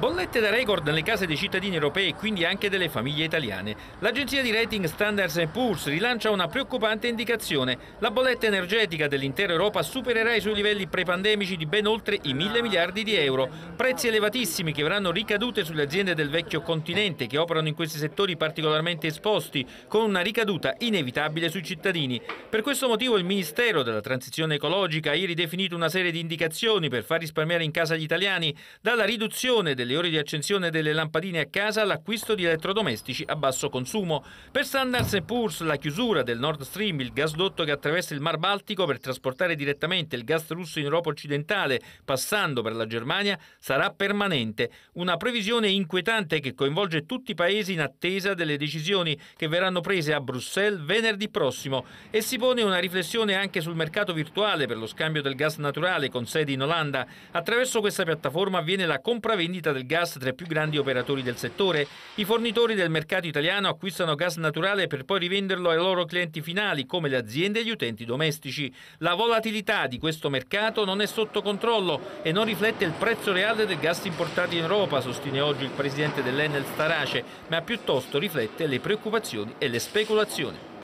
Bollette da record nelle case dei cittadini europei e quindi anche delle famiglie italiane. L'agenzia di rating Standards Poor's rilancia una preoccupante indicazione. La bolletta energetica dell'intera Europa supererà i suoi livelli prepandemici di ben oltre i mille miliardi di euro. Prezzi elevatissimi che avranno ricadute sulle aziende del vecchio continente che operano in questi settori particolarmente esposti, con una ricaduta inevitabile sui cittadini. Per questo motivo il Ministero della Transizione Ecologica ha ieri definito una serie di indicazioni per far risparmiare in casa gli italiani, dalla riduzione delle le ore di accensione delle lampadine a casa l'acquisto di elettrodomestici a basso consumo. Per Standards Poor's la chiusura del Nord Stream, il gasdotto che attraversa il Mar Baltico per trasportare direttamente il gas russo in Europa occidentale, passando per la Germania, sarà permanente. Una previsione inquietante che coinvolge tutti i paesi in attesa delle decisioni che verranno prese a Bruxelles venerdì prossimo e si pone una riflessione anche sul mercato virtuale per lo scambio del gas naturale con sede in Olanda. Attraverso questa piattaforma avviene la compravendita del del gas tra i più grandi operatori del settore. I fornitori del mercato italiano acquistano gas naturale per poi rivenderlo ai loro clienti finali, come le aziende e gli utenti domestici. La volatilità di questo mercato non è sotto controllo e non riflette il prezzo reale del gas importato in Europa, sostiene oggi il presidente dell'Enel Starace, ma piuttosto riflette le preoccupazioni e le speculazioni.